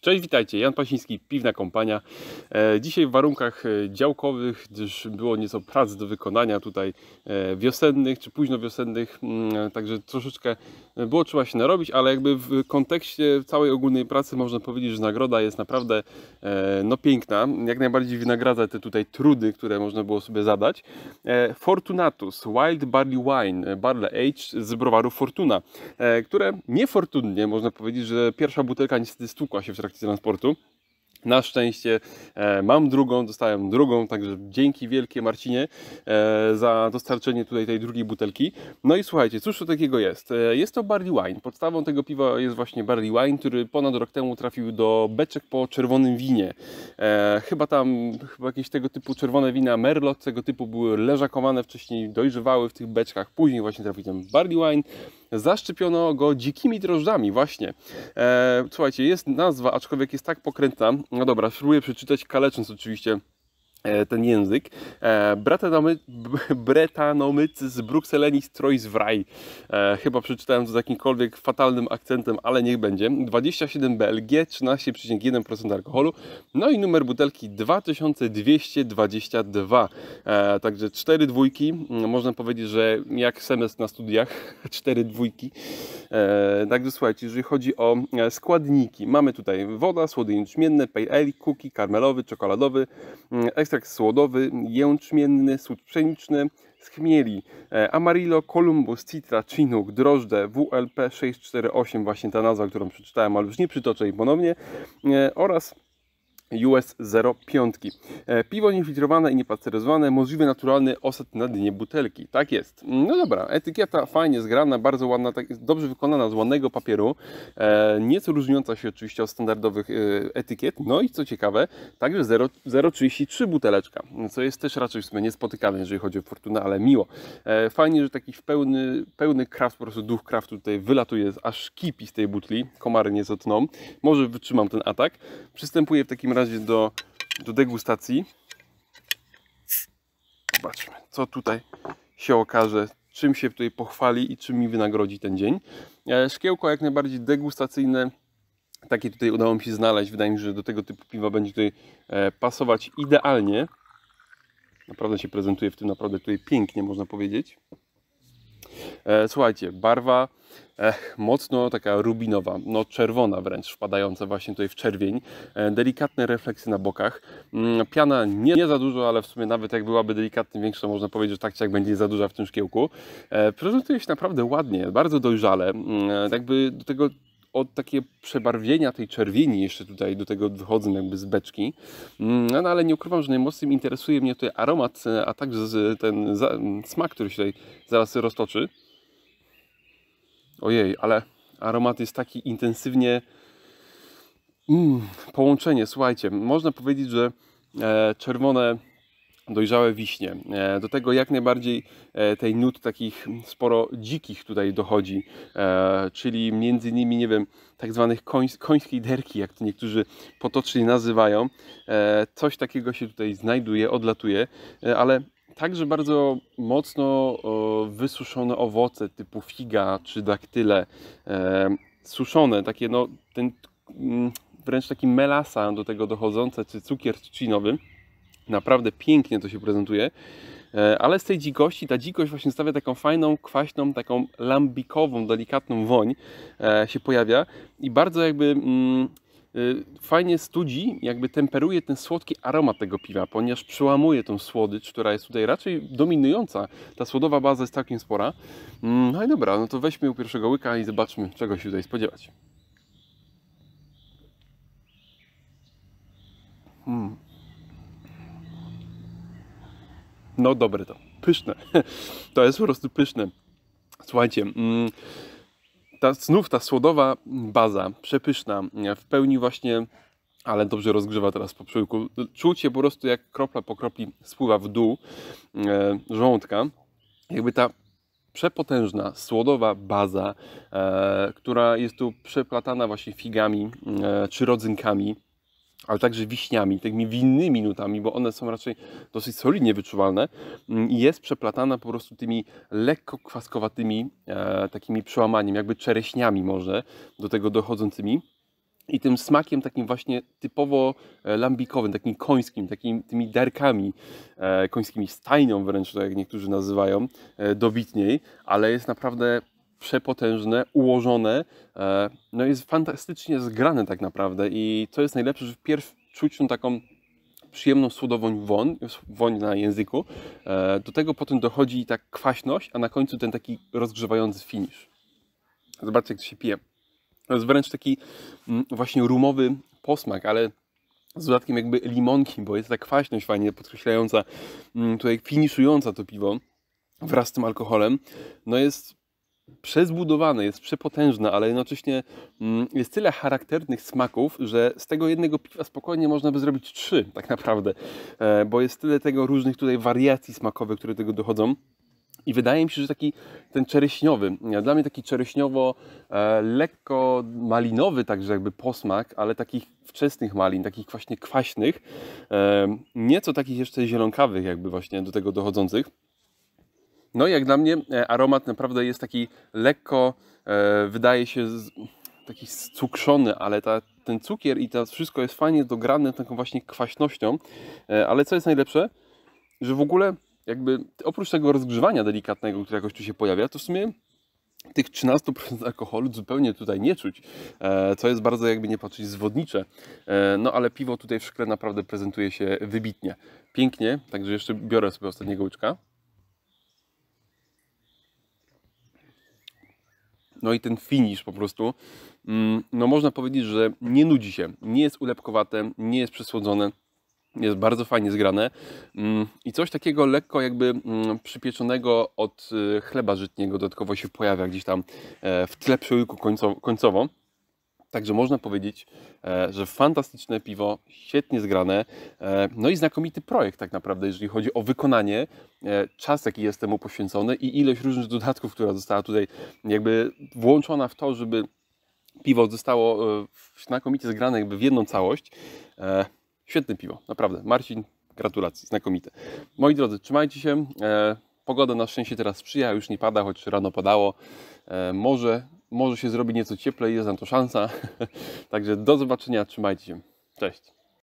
Cześć, witajcie. Jan Pasiński, Piwna Kompania. E, dzisiaj w warunkach e, działkowych, gdyż było nieco prac do wykonania tutaj e, wiosennych czy późno wiosennych, mm, także troszeczkę było trzeba się narobić, ale jakby w kontekście całej ogólnej pracy można powiedzieć, że nagroda jest naprawdę no piękna. Jak najbardziej wynagradza te tutaj trudy, które można było sobie zadać. Fortunatus Wild Barley Wine, Barley Age z browaru Fortuna, które niefortunnie można powiedzieć, że pierwsza butelka niestety stukła się w trakcie trakcie transportu. Na szczęście e, mam drugą, dostałem drugą, także dzięki wielkie Marcinie e, za dostarczenie tutaj tej drugiej butelki. No i słuchajcie, cóż to takiego jest? E, jest to barley wine. Podstawą tego piwa jest właśnie barley wine, który ponad rok temu trafił do beczek po czerwonym winie. Chyba tam, chyba jakieś tego typu czerwone wina Merlot, tego typu były leżakowane wcześniej, dojrzewały w tych beczkach. Później właśnie trafił tam barley wine zaszczepiono go dzikimi drożdżami, właśnie. E, słuchajcie, jest nazwa, aczkolwiek jest tak pokrętna. No dobra, spróbuję przeczytać, kalecząc oczywiście E, ten język. E, Bretanomycy z Brukseli Trois Wraj. E, chyba przeczytałem to z jakimkolwiek fatalnym akcentem, ale niech będzie. 27 BLG, 13,1% alkoholu. No i numer butelki 2222. Także cztery dwójki. Mm, można powiedzieć, że jak semestr na studiach, cztery dwójki. Także słuchajcie, jeżeli chodzi o składniki, mamy tutaj woda, słodycz mienne, pale ale, cookie, karmelowy, czekoladowy, mm, ekstrakt słodowy, jęczmienny, sód pszeniczny z chmieli, e, Amarillo, Columbus, Citra, Chinook, drożdże, WLP 648, właśnie ta nazwa, którą przeczytałem, ale już nie przytoczę jej ponownie, e, oraz US 05. E, piwo niefiltrowane i niepasteryzowane, możliwy naturalny osad na dnie butelki. Tak jest. No dobra, etykieta fajnie zgrana, bardzo ładna, tak, dobrze wykonana z ładnego papieru, e, nieco różniąca się oczywiście od standardowych e, etykiet. No i co ciekawe, także 0,33 buteleczka, co jest też raczej w sumie niespotykane, jeżeli chodzi o Fortuna, ale miło. E, fajnie, że taki pełny, pełny kraft, po prostu duch kraftu tutaj wylatuje, aż kipi z tej butli, komary nie zotną. Może wytrzymam ten atak. Przystępuję w takim razie razie do, do degustacji. Zobaczmy, co tutaj się okaże, czym się tutaj pochwali i czym mi wynagrodzi ten dzień. E, szkiełko jak najbardziej degustacyjne. Takie tutaj udało mi się znaleźć. Wydaje mi się, że do tego typu piwa będzie tutaj e, pasować idealnie. Naprawdę się prezentuje w tym naprawdę tutaj pięknie, można powiedzieć. E, słuchajcie, barwa e, mocno taka rubinowa, no czerwona wręcz, wpadająca właśnie tutaj w czerwień. E, delikatne refleksy na bokach. Mm, piana nie, nie za dużo, ale w sumie nawet jak byłaby delikatnie większa, można powiedzieć, że tak czy jak będzie za duża w tym szkiełku. Prezentuje się naprawdę ładnie, bardzo dojrzale. Mm, jakby do tego od takie przebarwienia tej czerwieni jeszcze tutaj do tego wychodzą jakby z beczki. Mm, no, no, ale nie ukrywam, że najmocniej interesuje mnie tutaj aromat, a także ten smak, który się tutaj zaraz roztoczy. Ojej, ale aromat jest taki intensywnie. Mm, połączenie, słuchajcie, można powiedzieć, że e, czerwone dojrzałe wiśnie. E, do tego jak najbardziej e, tej nut takich sporo dzikich tutaj dochodzi, e, czyli między innymi, nie wiem, tak zwanych końskiej derki, jak to niektórzy potocznie nazywają. Coś takiego się tutaj znajduje, odlatuje, ale także bardzo mocno wysuszone owoce typu figa czy daktyle, e, suszone, takie no, ten, mm, wręcz taki melasa do tego dochodzące, czy cukier trzcinowy. Naprawdę pięknie to się prezentuje, e, ale z tej dzikości, ta dzikość właśnie stawia taką fajną, kwaśną, taką lambikową, delikatną woń e, się pojawia i bardzo jakby mm, Y, fajnie studzi, jakby temperuje ten słodki aromat tego piwa, ponieważ przełamuje tą słodycz, która jest tutaj raczej dominująca. Ta słodowa baza jest całkiem spora. Mm, no i dobra, no to weźmy u pierwszego łyka i zobaczmy, czego się tutaj spodziewać. Mm. No dobre to, pyszne. To jest po prostu pyszne. Słuchajcie, mm, ta, znów ta słodowa baza, przepyszna, w pełni właśnie, ale dobrze rozgrzewa teraz po pszczółku. Czucie po prostu jak kropla po kropli spływa w dół e, żołądka. Jakby ta przepotężna, słodowa baza, e, która jest tu przeplatana właśnie figami e, czy rodzynkami ale także wiśniami, takimi winnymi nutami, bo one są raczej dosyć solidnie wyczuwalne mm, i jest przeplatana po prostu tymi lekko kwaskowatymi e, takimi przełamaniem, jakby czereśniami może do tego dochodzącymi i tym smakiem takim właśnie typowo e, lambikowym, takim końskim, takim, tymi derkami e, końskimi, stajnią wręcz, to tak jak niektórzy nazywają, e, dobitniej, ale jest naprawdę przepotężne, ułożone, e, no jest fantastycznie zgrane tak naprawdę i co jest najlepsze, że wpierw czuć tą taką przyjemną słodowoń woń, woń na języku, e, do tego potem dochodzi ta kwaśność, a na końcu ten taki rozgrzewający finisz. Zobaczcie jak to się pije. To jest wręcz taki mm, właśnie rumowy posmak, ale z dodatkiem jakby limonki, bo jest ta kwaśność fajnie podkreślająca, mm, tutaj finiszująca to piwo wraz z tym alkoholem, no jest przezbudowane, jest przepotężne, ale jednocześnie mm, jest tyle charakternych smaków, że z tego jednego piwa spokojnie można by zrobić trzy tak naprawdę, e, bo jest tyle tego różnych tutaj wariacji smakowych, które do tego dochodzą. I wydaje mi się, że taki ten czereśniowy, e, dla mnie taki czereśniowo e, lekko malinowy także jakby posmak, ale takich wczesnych malin, takich właśnie kwaśnych, e, nieco takich jeszcze zielonkawych jakby właśnie do tego dochodzących. No i jak dla mnie e, aromat naprawdę jest taki lekko, e, wydaje się taki cukrzony, ale ta, ten cukier i to wszystko jest fajnie dograne taką właśnie kwaśnością. E, ale co jest najlepsze, że w ogóle jakby oprócz tego rozgrzewania delikatnego, które jakoś tu się pojawia, to w sumie tych 13% alkoholu zupełnie tutaj nie czuć, co jest bardzo jakby nie patrzeć zwodnicze. No ale piwo tutaj w szkle naprawdę prezentuje się wybitnie. Pięknie, także jeszcze biorę sobie ostatniego łyczka. No i ten finish po prostu, mm, no można powiedzieć, że nie nudzi się, nie jest ulepkowate, nie jest przesłodzone, jest bardzo fajnie zgrane mm, i coś takiego lekko jakby mm, przypieczonego od y, chleba żytniego dodatkowo się pojawia gdzieś tam e, w tle przy końcowo, końcowo. Także można powiedzieć, e, że fantastyczne piwo, świetnie zgrane, e, no i znakomity projekt tak naprawdę, jeżeli chodzi o wykonanie, e, czas jaki jest temu poświęcony i ilość różnych dodatków, która została tutaj jakby włączona w to, żeby piwo zostało znakomicie zgrane jakby w jedną całość. Świetne piwo, naprawdę. Marcin, gratulacje, znakomite. Moi drodzy, trzymajcie się. Pogoda na szczęście teraz sprzyja, już nie pada, choć rano padało. Może może się zrobi nieco cieplej, jest na to szansa. Także do zobaczenia, trzymajcie się. Cześć.